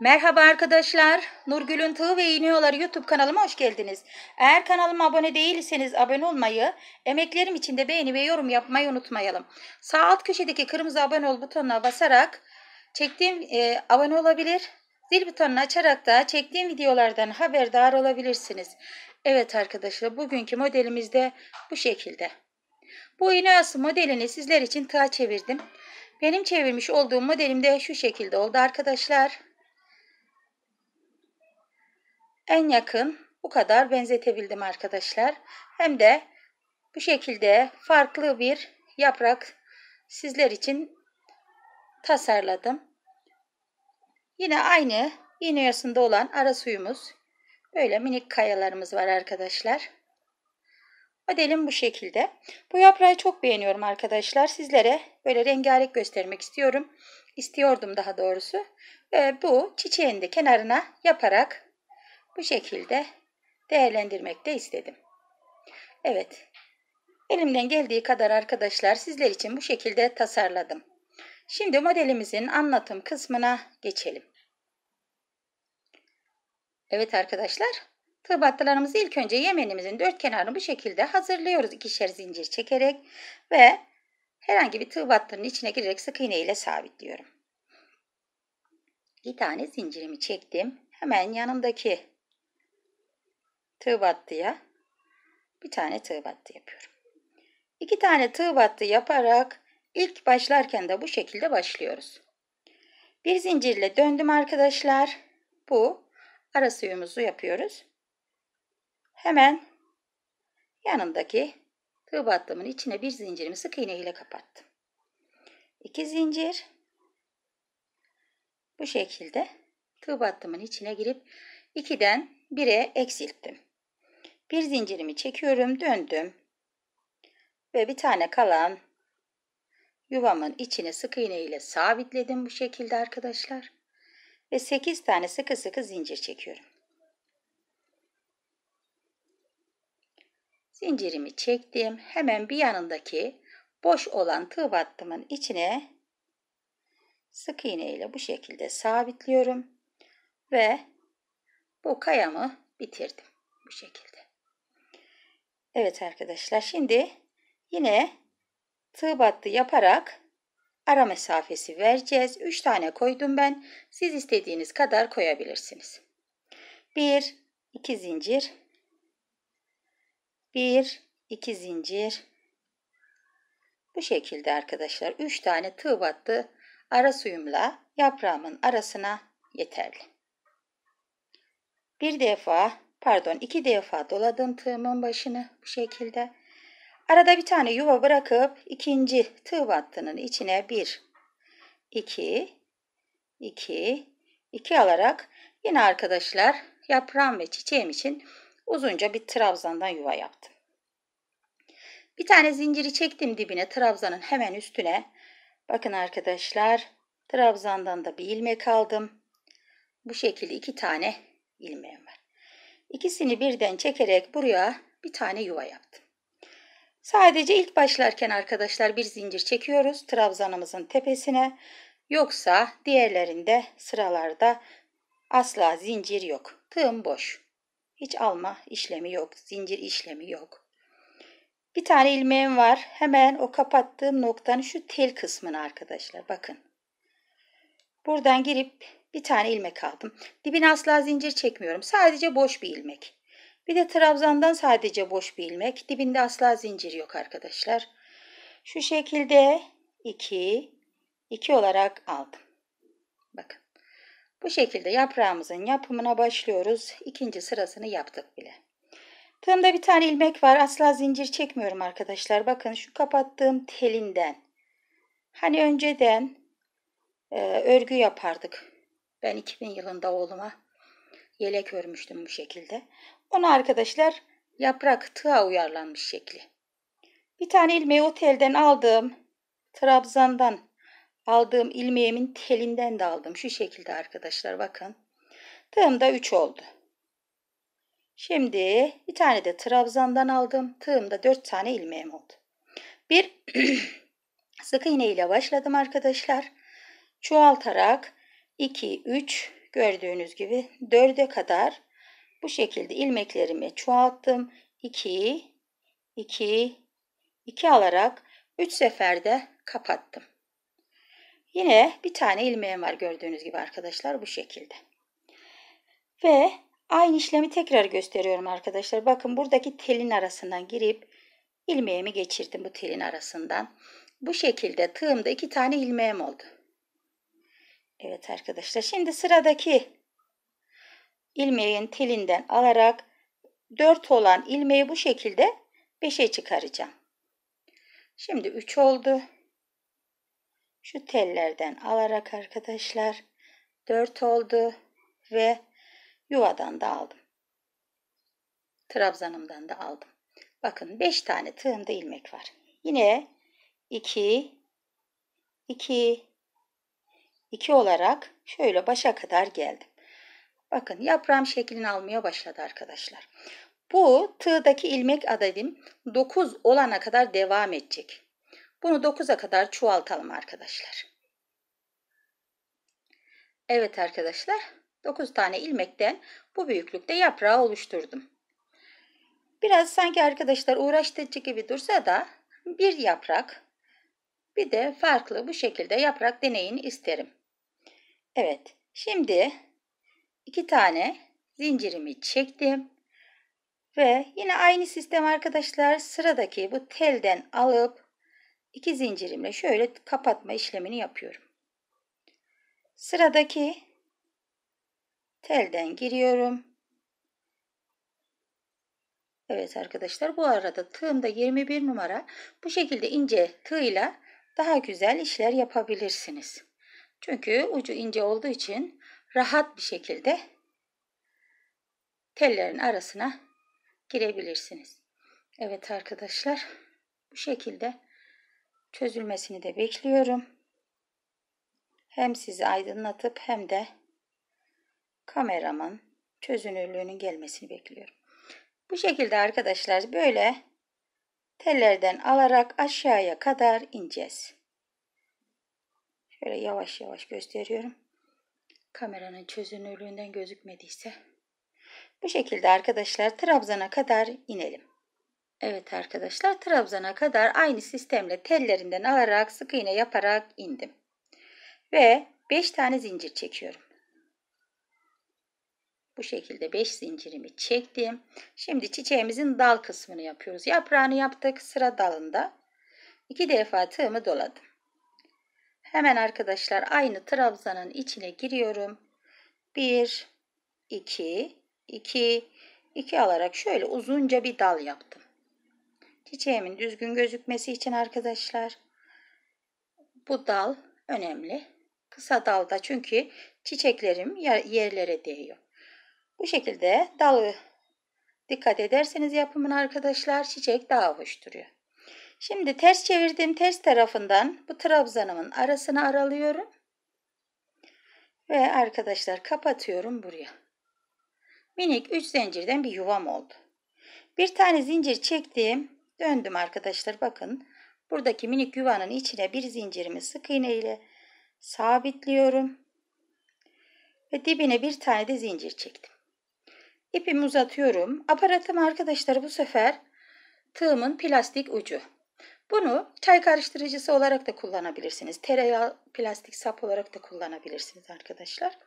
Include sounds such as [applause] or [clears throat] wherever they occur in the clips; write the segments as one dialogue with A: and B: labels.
A: Merhaba arkadaşlar. Nurgül'ün Tığı ve İğniyorlar YouTube kanalıma hoş geldiniz. Eğer kanalıma abone değilseniz abone olmayı, emeklerim için de beğeni ve yorum yapmayı unutmayalım. Sağ alt köşedeki kırmızı abone ol butonuna basarak çektiğim e, abone olabilir. Zil butonunu açarak da çektiğim videolardan haberdar olabilirsiniz. Evet arkadaşlar bugünkü modelimiz de bu şekilde. Bu iğne modelini sizler için tığa çevirdim. Benim çevirmiş olduğum modelim de şu şekilde oldu arkadaşlar en yakın bu kadar benzetebildim arkadaşlar. Hem de bu şekilde farklı bir yaprak sizler için tasarladım. Yine aynı iğne yasında olan ara suyumuz. Böyle minik kayalarımız var arkadaşlar. Modelim bu şekilde. Bu yaprağı çok beğeniyorum arkadaşlar. Sizlere böyle rengarenk göstermek istiyorum. İstiyordum daha doğrusu. Ee, bu çiçeğini de kenarına yaparak bu şekilde değerlendirmek de istedim. Evet, elimden geldiği kadar arkadaşlar sizler için bu şekilde tasarladım. Şimdi modelimizin anlatım kısmına geçelim. Evet arkadaşlar, Tığbattılarımızı ilk önce yemenimizin dört kenarını bu şekilde hazırlıyoruz. ikişer zincir çekerek ve herhangi bir tığ battının içine girerek sık iğne ile sabitliyorum. Bir tane zincirimi çektim. Hemen yanındaki tığ battıya bir tane tığ battı yapıyorum. İki tane tığ battı yaparak ilk başlarken de bu şekilde başlıyoruz. Bir zincirle döndüm arkadaşlar. Bu ara suyumuzu yapıyoruz. Hemen yanındaki tığ battımın içine bir zincirimi sık iğne ile kapattım. İki zincir bu şekilde tığ battımın içine girip 2'den 1'e eksilttim. Bir zincirimi çekiyorum, döndüm. Ve bir tane kalan yuvamın içine sık iğne ile sabitledim bu şekilde arkadaşlar. Ve 8 tane sıkı sıkı zincir çekiyorum. Zincirimi çektim. Hemen bir yanındaki boş olan tığ battımın içine sık iğne ile bu şekilde sabitliyorum ve bu kayamı bitirdim bu şekilde. Evet arkadaşlar şimdi yine tığ battı yaparak ara mesafesi vereceğiz. 3 tane koydum ben. Siz istediğiniz kadar koyabilirsiniz. 1 2 zincir 1 2 zincir bu şekilde arkadaşlar 3 tane tığ battı ara suyumla yaprağımın arasına yeterli. Bir defa pardon iki defa doladım tığımın başını bu şekilde. Arada bir tane yuva bırakıp ikinci tığ battının içine bir, iki, iki, iki alarak yine arkadaşlar yaprağım ve çiçeğim için uzunca bir trabzandan yuva yaptım. Bir tane zinciri çektim dibine trabzanın hemen üstüne. Bakın arkadaşlar trabzandan da bir ilmek aldım. Bu şekilde iki tane ilmeğim var. İkisini birden çekerek buraya bir tane yuva yaptım. Sadece ilk başlarken arkadaşlar bir zincir çekiyoruz trabzanımızın tepesine. Yoksa diğerlerinde sıralarda asla zincir yok. Tığım boş. Hiç alma işlemi yok. Zincir işlemi yok. Bir tane ilmeğim var. Hemen o kapattığım noktanın şu tel kısmını arkadaşlar bakın. Buradan girip bir tane ilmek aldım. Dibine asla zincir çekmiyorum. Sadece boş bir ilmek. Bir de trabzandan sadece boş bir ilmek. Dibinde asla zincir yok arkadaşlar. Şu şekilde 2, 2 olarak aldım. Bakın. Bu şekilde yaprağımızın yapımına başlıyoruz. İkinci sırasını yaptık bile. Tığımda bir tane ilmek var. Asla zincir çekmiyorum arkadaşlar. Bakın şu kapattığım telinden. Hani önceden e, örgü yapardık. Ben 2000 yılında oğluma yelek örmüştüm bu şekilde. Ona arkadaşlar yaprak tığa uyarlanmış şekli. Bir tane ilmeği o telden aldığım Trabzan'dan aldığım ilmeğimin telinden de aldım. Şu şekilde arkadaşlar bakın. Tığım da 3 oldu. Şimdi bir tane de Trabzan'dan aldım. Tığımda 4 tane ilmeğim oldu. Bir [clears throat] sık iğne ile başladım arkadaşlar. Çoğaltarak 2, 3 gördüğünüz gibi 4'e kadar bu şekilde ilmeklerimi çoğalttım. 2, 2, 2 alarak 3 seferde kapattım. Yine bir tane ilmeğim var gördüğünüz gibi arkadaşlar bu şekilde. Ve aynı işlemi tekrar gösteriyorum arkadaşlar. Bakın buradaki telin arasından girip ilmeğimi geçirdim bu telin arasından. Bu şekilde tığımda iki tane ilmeğim oldu. Evet arkadaşlar şimdi sıradaki ilmeğin telinden alarak 4 olan ilmeği bu şekilde 5'e çıkaracağım. Şimdi 3 oldu. Şu tellerden alarak arkadaşlar 4 oldu ve yuvadan da aldım. Trabzanımdan da aldım. Bakın 5 tane tığımda ilmek var. Yine 2 2 2 olarak şöyle başa kadar geldim. Bakın yaprağım şeklini almaya başladı arkadaşlar. Bu tığdaki ilmek adedim 9 olana kadar devam edecek. Bunu 9'a kadar çoğaltalım arkadaşlar. Evet arkadaşlar 9 tane ilmekten bu büyüklükte yaprağı oluşturdum. Biraz sanki arkadaşlar uğraştırıcı gibi dursa da bir yaprak bir de farklı bu şekilde yaprak deneyin isterim. Evet, şimdi iki tane zincirimi çektim. Ve yine aynı sistem arkadaşlar sıradaki bu telden alıp iki zincirimle şöyle kapatma işlemini yapıyorum. Sıradaki telden giriyorum. Evet arkadaşlar bu arada tığımda 21 numara bu şekilde ince tığ ile daha güzel işler yapabilirsiniz. Çünkü ucu ince olduğu için rahat bir şekilde tellerin arasına girebilirsiniz. Evet arkadaşlar bu şekilde çözülmesini de bekliyorum. Hem sizi aydınlatıp hem de kameramın çözünürlüğünün gelmesini bekliyorum. Bu şekilde arkadaşlar böyle tellerden alarak aşağıya kadar ineceğiz. Şöyle yavaş yavaş gösteriyorum. Kameranın çözünürlüğünden gözükmediyse. Bu şekilde arkadaşlar trabzana kadar inelim. Evet arkadaşlar trabzana kadar aynı sistemle tellerinden alarak sık iğne yaparak indim. Ve 5 tane zincir çekiyorum. Bu şekilde 5 zincirimi çektim. Şimdi çiçeğimizin dal kısmını yapıyoruz. Yaprağını yaptık sıra dalında. 2 defa tığımı doladım. Hemen arkadaşlar aynı trabzanın içine giriyorum. 1, 2, 2, 2 alarak şöyle uzunca bir dal yaptım. Çiçeğimin düzgün gözükmesi için arkadaşlar bu dal önemli. Kısa dalda çünkü çiçeklerim yerlere değiyor. Bu şekilde dalı dikkat ederseniz yapımın arkadaşlar çiçek daha hoş duruyor. Şimdi ters çevirdiğim ters tarafından bu trabzanımın arasını aralıyorum. Ve arkadaşlar kapatıyorum buraya. Minik 3 zincirden bir yuvam oldu. Bir tane zincir çektim. Döndüm arkadaşlar bakın. Buradaki minik yuvanın içine bir zincirimi sık iğne ile sabitliyorum. Ve dibine bir tane de zincir çektim. İpimi uzatıyorum. Aparatım arkadaşlar bu sefer tığımın plastik ucu. Bunu çay karıştırıcısı olarak da kullanabilirsiniz. Tereyağı plastik sap olarak da kullanabilirsiniz arkadaşlar.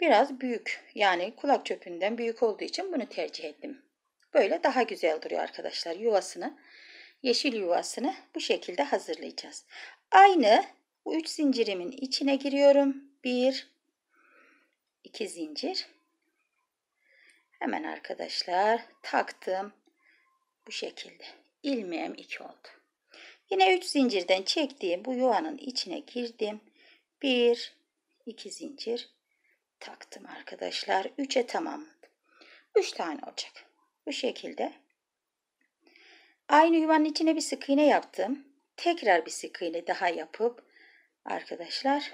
A: Biraz büyük yani kulak çöpünden büyük olduğu için bunu tercih ettim. Böyle daha güzel duruyor arkadaşlar. Yuvasını, yeşil yuvasını bu şekilde hazırlayacağız. Aynı bu 3 zincirimin içine giriyorum. 1 2 zincir. Hemen arkadaşlar taktım bu şekilde ilmeğim iki oldu. Yine üç zincirden çektiğim bu yuvanın içine girdim. Bir, iki zincir taktım arkadaşlar. Üçe tamamladım. Üç tane olacak. Bu şekilde. Aynı yuvanın içine bir sık iğne yaptım. Tekrar bir sık iğne daha yapıp arkadaşlar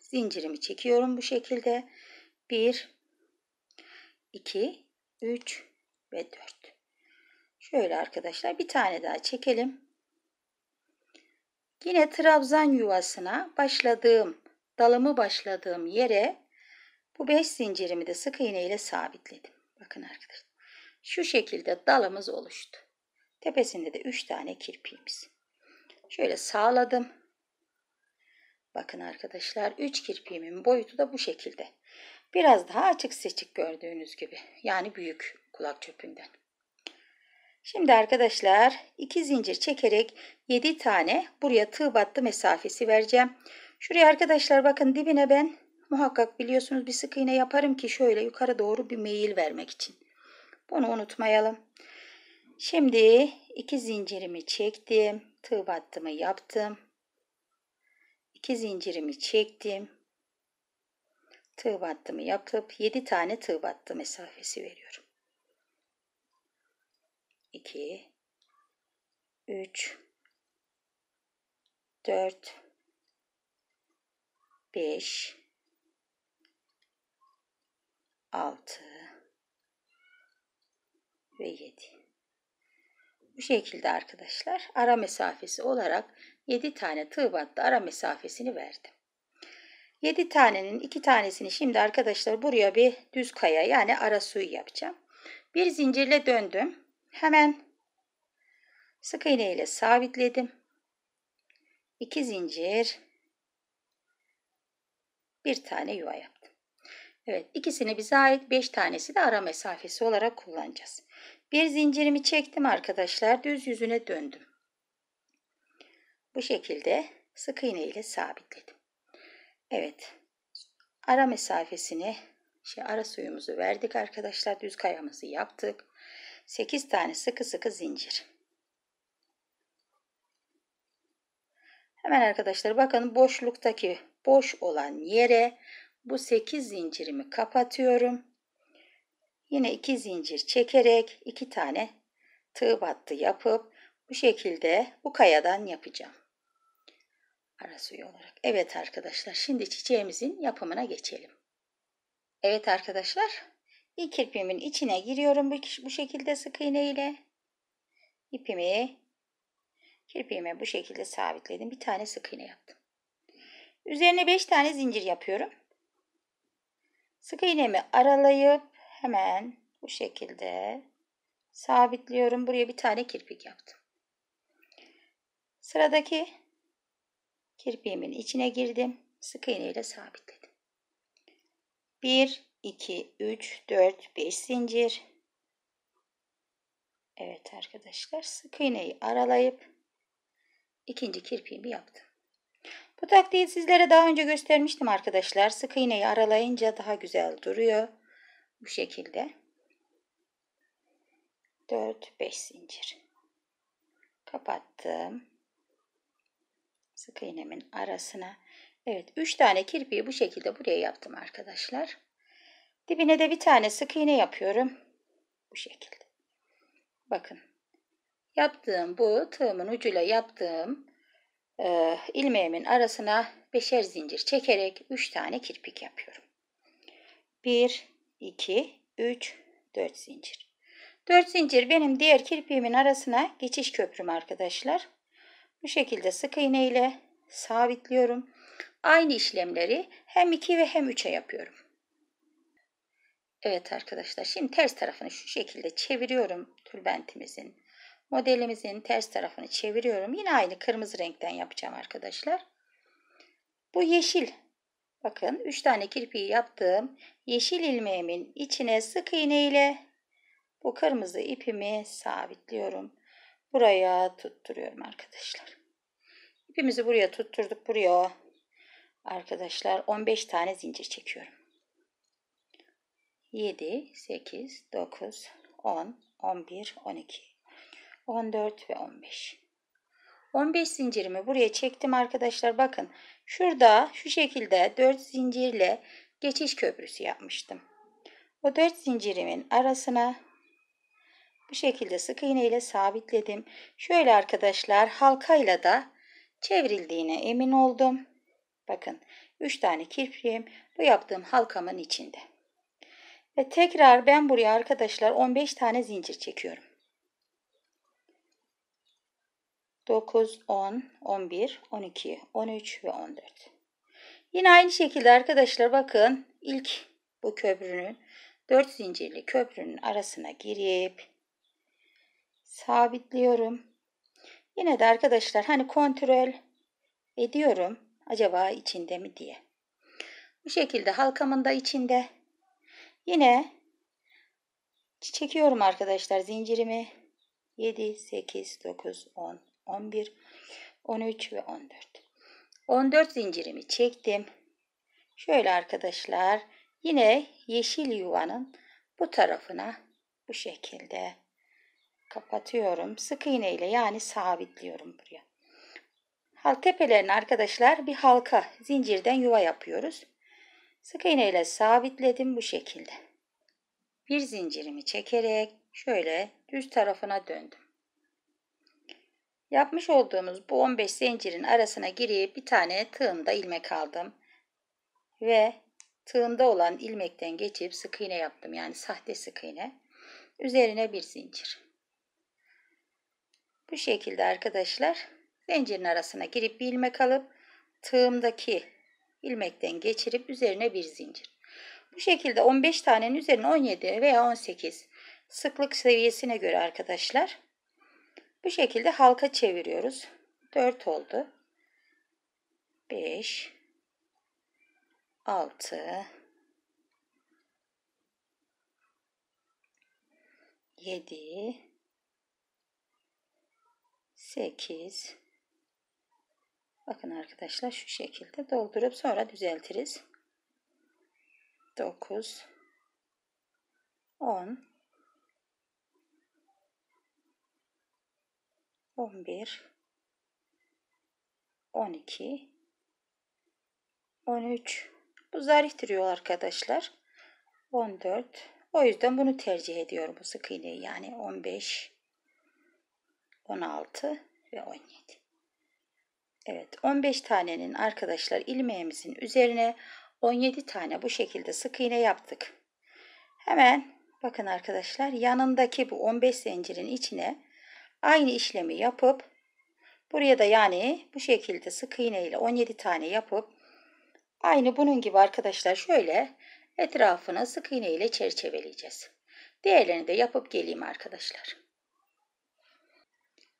A: zincirimi çekiyorum bu şekilde. Bir, iki, üç ve dört. Şöyle arkadaşlar bir tane daha çekelim. Yine trabzan yuvasına başladığım, dalımı başladığım yere bu 5 zincirimi de sık iğne ile sabitledim. Bakın arkadaşlar. Şu şekilde dalımız oluştu. Tepesinde de 3 tane kirpiğimiz. Şöyle sağladım. Bakın arkadaşlar 3 kirpiğimin boyutu da bu şekilde. Biraz daha açık seçik gördüğünüz gibi. Yani büyük kulak çöpünden. Şimdi arkadaşlar 2 zincir çekerek 7 tane buraya tığ battı mesafesi vereceğim. Şuraya arkadaşlar bakın dibine ben muhakkak biliyorsunuz bir sık iğne yaparım ki şöyle yukarı doğru bir meyil vermek için. Bunu unutmayalım. Şimdi 2 zincirimi çektim. Tığ battımı yaptım. 2 zincirimi çektim. Tığ battımı yapıp 7 tane tığ battı mesafesi veriyorum. 2 3 4 5 6 ve 7. Bu şekilde arkadaşlar ara mesafesi olarak 7 tane tığ battı ara mesafesini verdim. 7 tanenin 2 tanesini şimdi arkadaşlar buraya bir düz kaya yani ara suyu yapacağım. Bir zincirle döndüm. Hemen sık iğne ile sabitledim. 2 zincir bir tane yuva yaptım. Evet ikisini bize ait 5 tanesi de ara mesafesi olarak kullanacağız. Bir zincirimi çektim arkadaşlar düz yüzüne döndüm. Bu şekilde sık iğne ile sabitledim. Evet ara mesafesini şey ara suyumuzu verdik arkadaşlar düz kayamızı yaptık. 8 tane sıkı sıkı zincir. Hemen arkadaşlar bakın boşluktaki boş olan yere bu 8 zincirimi kapatıyorum. Yine 2 zincir çekerek 2 tane tığ battı yapıp bu şekilde bu kayadan yapacağım. Ara suyu olarak. Evet arkadaşlar şimdi çiçeğimizin yapımına geçelim. Evet arkadaşlar İlk kirpiğimin içine giriyorum bu, şekilde sık iğne ile. İpimi kirpiğime bu şekilde sabitledim. Bir tane sık iğne yaptım. Üzerine 5 tane zincir yapıyorum. Sık iğnemi aralayıp hemen bu şekilde sabitliyorum. Buraya bir tane kirpik yaptım. Sıradaki kirpiğimin içine girdim. Sık iğne ile sabitledim. 1 2, 3, 4, 5 zincir. Evet arkadaşlar sık iğneyi aralayıp ikinci kirpiğimi yaptım. Bu taktiği sizlere daha önce göstermiştim arkadaşlar. Sık iğneyi aralayınca daha güzel duruyor. Bu şekilde. 4, 5 zincir. Kapattım. Sık iğnemin arasına. Evet 3 tane kirpiği bu şekilde buraya yaptım arkadaşlar. Dibine de bir tane sık iğne yapıyorum. Bu şekilde. Bakın. Yaptığım bu tığımın ucuyla yaptığım e, ilmeğimin arasına beşer zincir çekerek üç tane kirpik yapıyorum. Bir iki üç dört zincir. Dört zincir benim diğer kirpiğimin arasına geçiş köprüm arkadaşlar. Bu şekilde sık iğne ile sabitliyorum. Aynı işlemleri hem iki ve hem üç'e yapıyorum. Evet arkadaşlar şimdi ters tarafını şu şekilde çeviriyorum tülbentimizin. Modelimizin ters tarafını çeviriyorum. Yine aynı kırmızı renkten yapacağım arkadaşlar. Bu yeşil bakın 3 tane kirpiği yaptığım yeşil ilmeğimin içine sık iğne ile bu kırmızı ipimi sabitliyorum. Buraya tutturuyorum arkadaşlar. İpimizi buraya tutturduk buraya arkadaşlar 15 tane zincir çekiyorum. 7, 8, 9, 10, 11, 12, 14 ve 15. 15 zincirimi buraya çektim arkadaşlar. Bakın şurada şu şekilde 4 zincirle geçiş köprüsü yapmıştım. O 4 zincirimin arasına bu şekilde sık iğne ile sabitledim. Şöyle arkadaşlar halkayla da çevrildiğine emin oldum. Bakın 3 tane kirpiğim bu yaptığım halkamın içinde. Ve tekrar ben buraya arkadaşlar 15 tane zincir çekiyorum. 9, 10, 11, 12, 13 ve 14. Yine aynı şekilde arkadaşlar bakın ilk bu köprünün 4 zincirli köprünün arasına girip sabitliyorum. Yine de arkadaşlar hani kontrol ediyorum acaba içinde mi diye. Bu şekilde halkamın da içinde Yine çekiyorum arkadaşlar zincirimi. 7, 8, 9, 10, 11, 13 ve 14. 14 zincirimi çektim. Şöyle arkadaşlar yine yeşil yuvanın bu tarafına bu şekilde kapatıyorum. Sık iğne ile yani sabitliyorum buraya. Hal tepelerini arkadaşlar bir halka zincirden yuva yapıyoruz. Sık iğneyle sabitledim bu şekilde. Bir zincirimi çekerek şöyle düz tarafına döndüm. Yapmış olduğumuz bu 15 zincirin arasına girip bir tane tığımda ilmek aldım. Ve tığımda olan ilmekten geçip sık iğne yaptım. Yani sahte sık iğne. Üzerine bir zincir. Bu şekilde arkadaşlar zincirin arasına girip bir ilmek alıp tığımdaki ilmekten geçirip üzerine bir zincir. Bu şekilde 15 tanenin üzerine 17 veya 18 sıklık seviyesine göre arkadaşlar bu şekilde halka çeviriyoruz. 4 oldu. 5 6 7 8 Bakın arkadaşlar şu şekilde doldurup sonra düzeltiriz. 9 10 11 12 13 bu zariftir yol arkadaşlar 14 o yüzden bunu tercih ediyorum bu sık iğneyi yani 15 16 ve 17 Evet 15 tanenin arkadaşlar ilmeğimizin üzerine 17 tane bu şekilde sık iğne yaptık. Hemen bakın arkadaşlar yanındaki bu 15 zincirin içine aynı işlemi yapıp buraya da yani bu şekilde sık iğne ile 17 tane yapıp aynı bunun gibi arkadaşlar şöyle etrafını sık iğne ile çerçeveleyeceğiz. Diğerlerini de yapıp geleyim arkadaşlar.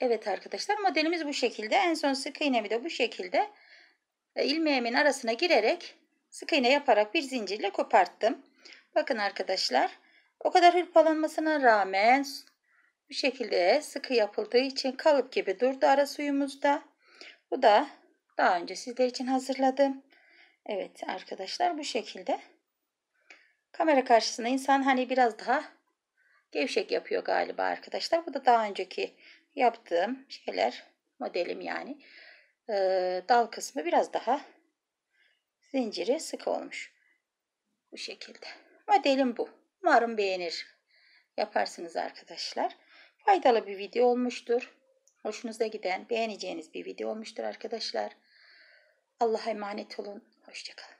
A: Evet arkadaşlar modelimiz bu şekilde. En son sık iğnemi de bu şekilde e, ilmeğimin arasına girerek sık iğne yaparak bir zincirle koparttım. Bakın arkadaşlar o kadar hırpalanmasına rağmen bu şekilde sıkı yapıldığı için kalıp gibi durdu ara suyumuzda. Bu da daha önce sizler için hazırladım. Evet arkadaşlar bu şekilde. Kamera karşısında insan hani biraz daha gevşek yapıyor galiba arkadaşlar. Bu da daha önceki yaptığım şeyler modelim yani e, dal kısmı biraz daha zinciri sıkı olmuş bu şekilde modelim bu umarım beğenir yaparsınız arkadaşlar faydalı bir video olmuştur hoşunuza giden beğeneceğiniz bir video olmuştur arkadaşlar Allah'a emanet olun hoşçakalın